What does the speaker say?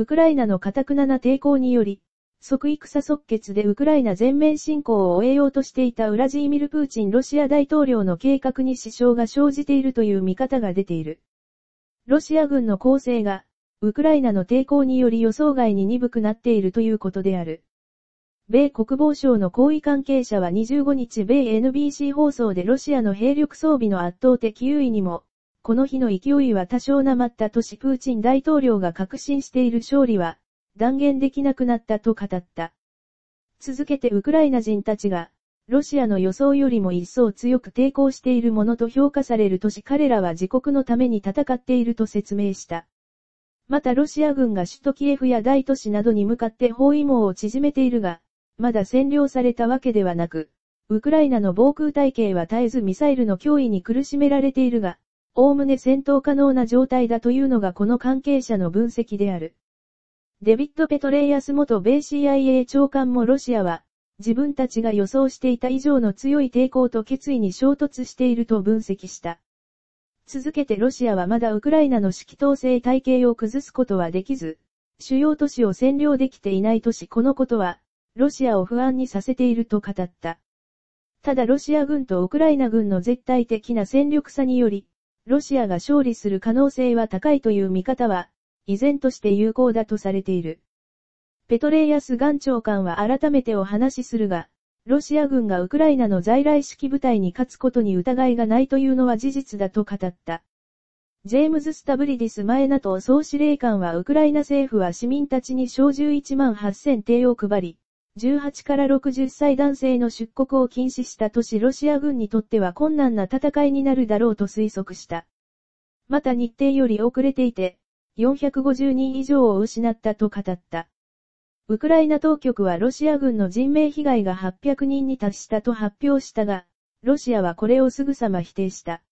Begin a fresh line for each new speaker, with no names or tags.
ウクライナの堅くなな抵抗により、即戦即決でウクライナ全面侵攻を終えようとしていたウラジーミル・プーチンロシア大統領の計画に支障が生じているという見方が出ている。ロシア軍の構成が、ウクライナの抵抗により予想外に鈍くなっているということである。米国防省の行位関係者は25日米 NBC 放送でロシアの兵力装備の圧倒的優位にも、この日の勢いは多少なまったとしプーチン大統領が確信している勝利は、断言できなくなったと語った。続けてウクライナ人たちが、ロシアの予想よりも一層強く抵抗しているものと評価されるとし彼らは自国のために戦っていると説明した。またロシア軍が首都キエフや大都市などに向かって包囲網を縮めているが、まだ占領されたわけではなく、ウクライナの防空体系は絶えずミサイルの脅威に苦しめられているが、おおむね戦闘可能な状態だというのがこの関係者の分析である。デビッド・ペトレイアス元米 CIA 長官もロシアは、自分たちが予想していた以上の強い抵抗と決意に衝突していると分析した。続けてロシアはまだウクライナの指揮統制体系を崩すことはできず、主要都市を占領できていない都市このことは、ロシアを不安にさせていると語った。ただロシア軍とウクライナ軍の絶対的な戦力差により、ロシアが勝利する可能性は高いという見方は、依然として有効だとされている。ペトレイアス岩長官は改めてお話しするが、ロシア軍がウクライナの在来式部隊に勝つことに疑いがないというのは事実だと語った。ジェームズ・スタブリディス・前ナ a 総司令官はウクライナ政府は市民たちに小銃1万8000艇を配り、18から60歳男性の出国を禁止した都市ロシア軍にとっては困難な戦いになるだろうと推測した。また日程より遅れていて、450人以上を失ったと語った。ウクライナ当局はロシア軍の人命被害が800人に達したと発表したが、ロシアはこれをすぐさま否定した。